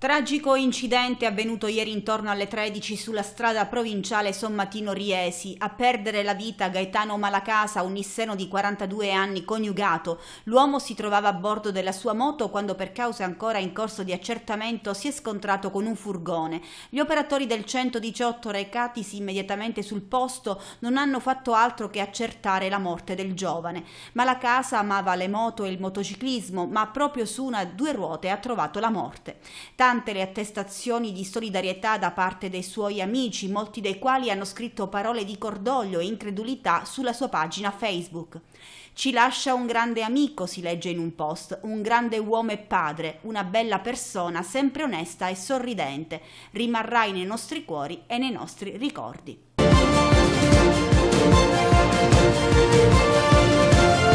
Tragico incidente avvenuto ieri intorno alle 13 sulla strada provinciale Sommatino Riesi. A perdere la vita Gaetano Malacasa, un nisseno di 42 anni coniugato. L'uomo si trovava a bordo della sua moto quando per cause ancora in corso di accertamento si è scontrato con un furgone. Gli operatori del 118 recatisi immediatamente sul posto non hanno fatto altro che accertare la morte del giovane. Malacasa amava le moto e il motociclismo, ma proprio su una due ruote ha trovato la morte. Tale nonostante le attestazioni di solidarietà da parte dei suoi amici, molti dei quali hanno scritto parole di cordoglio e incredulità sulla sua pagina Facebook. Ci lascia un grande amico, si legge in un post, un grande uomo e padre, una bella persona sempre onesta e sorridente. Rimarrai nei nostri cuori e nei nostri ricordi.